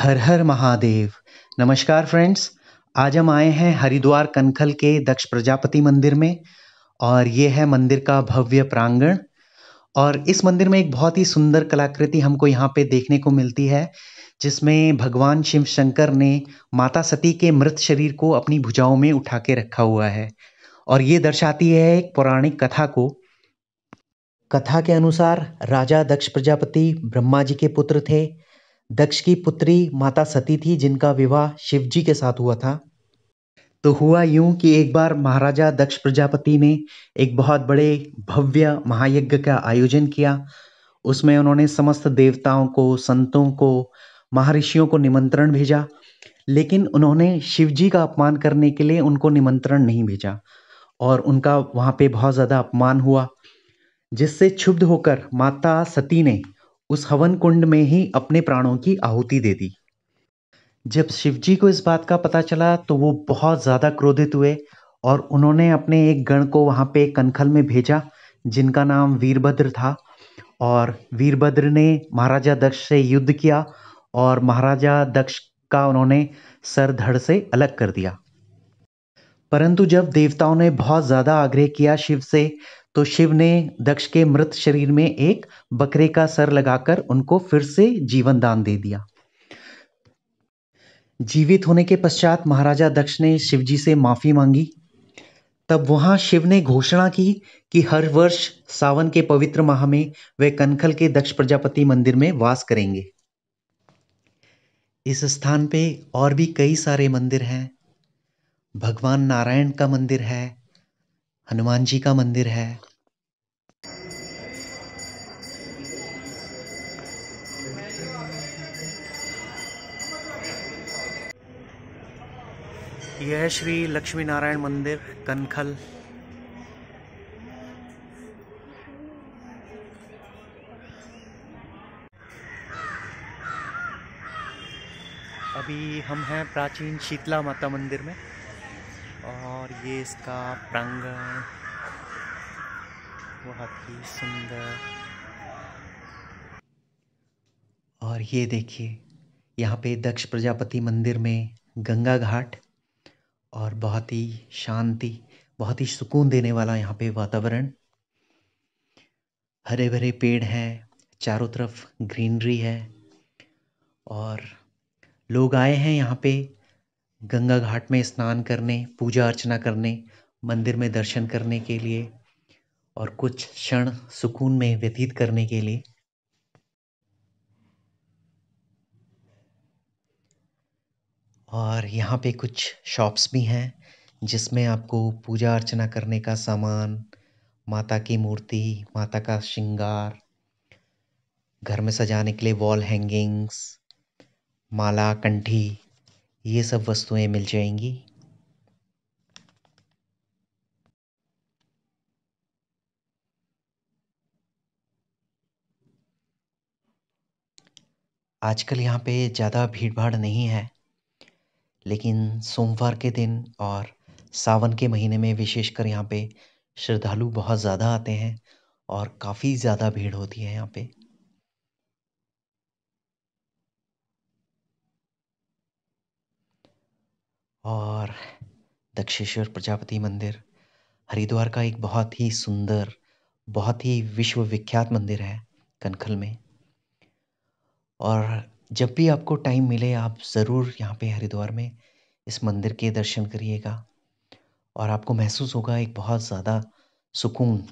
हर हर महादेव नमस्कार फ्रेंड्स आज हम आए हैं हरिद्वार कनखल के दक्ष प्रजापति मंदिर में और ये है मंदिर का भव्य प्रांगण और इस मंदिर में एक बहुत ही सुंदर कलाकृति हमको यहाँ पे देखने को मिलती है जिसमें भगवान शिव शंकर ने माता सती के मृत शरीर को अपनी भुजाओं में उठा के रखा हुआ है और ये दर्शाती है एक पौराणिक कथा को कथा के अनुसार राजा दक्ष प्रजापति ब्रह्मा जी के पुत्र थे दक्ष की पुत्री माता सती थी जिनका विवाह शिव जी के साथ हुआ था तो हुआ यूं कि एक बार महाराजा दक्ष प्रजापति ने एक बहुत बड़े भव्य महायज्ञ का आयोजन किया उसमें उन्होंने समस्त देवताओं को संतों को महर्षियों को निमंत्रण भेजा लेकिन उन्होंने शिवजी का अपमान करने के लिए उनको निमंत्रण नहीं भेजा और उनका वहाँ पे बहुत ज़्यादा अपमान हुआ जिससे क्षुब्ध होकर माता सती ने उस हवन कुंड में ही अपने प्राणों की आहुति दे दी जब शिवजी को इस बात का पता चला तो वो बहुत ज़्यादा क्रोधित हुए और उन्होंने अपने एक गण को वहाँ पे कनखल में भेजा जिनका नाम वीरभद्र था और वीरभद्र ने महाराजा दक्ष से युद्ध किया और महाराजा दक्ष का उन्होंने सर धड़ से अलग कर दिया परंतु जब देवताओं ने बहुत ज़्यादा आग्रह किया शिव से तो शिव ने दक्ष के मृत शरीर में एक बकरे का सर लगाकर उनको फिर से जीवन दान दे दिया जीवित होने के पश्चात महाराजा दक्ष ने शिव जी से माफ़ी मांगी तब वहां शिव ने घोषणा की कि हर वर्ष सावन के पवित्र माह में वे कनखल के दक्ष प्रजापति मंदिर में वास करेंगे इस स्थान पे और भी कई सारे मंदिर हैं भगवान नारायण का मंदिर है हनुमान जी का मंदिर है यह श्री लक्ष्मी नारायण मंदिर कनखल अभी हम हैं प्राचीन शीतला माता मंदिर में और ये इसका प्रांगण बहुत ही सुंदर और ये देखिए यहाँ पे दक्ष प्रजापति मंदिर में गंगा घाट और बहुत ही शांति बहुत ही सुकून देने वाला यहाँ पे वातावरण हरे भरे पेड़ हैं चारों तरफ ग्रीनरी है और लोग आए हैं यहाँ पे गंगा घाट में स्नान करने पूजा अर्चना करने मंदिर में दर्शन करने के लिए और कुछ क्षण सुकून में व्यतीत करने के लिए और यहाँ पे कुछ शॉप्स भी हैं जिसमें आपको पूजा अर्चना करने का सामान माता की मूर्ति माता का श्रृंगार घर में सजाने के लिए वॉल हैंगिंग्स माला कंठी ये सब वस्तुएं मिल जाएंगी आजकल यहाँ पे ज़्यादा भीड़ भाड़ नहीं है लेकिन सोमवार के दिन और सावन के महीने में विशेषकर यहाँ पे श्रद्धालु बहुत ज़्यादा आते हैं और काफ़ी ज़्यादा भीड़ होती है यहाँ पे और दक्षेश्वर प्रजापति मंदिर हरिद्वार का एक बहुत ही सुंदर बहुत ही विश्वविख्यात मंदिर है कनखल में और जब भी आपको टाइम मिले आप ज़रूर यहाँ पे हरिद्वार में इस मंदिर के दर्शन करिएगा और आपको महसूस होगा एक बहुत ज़्यादा सुकून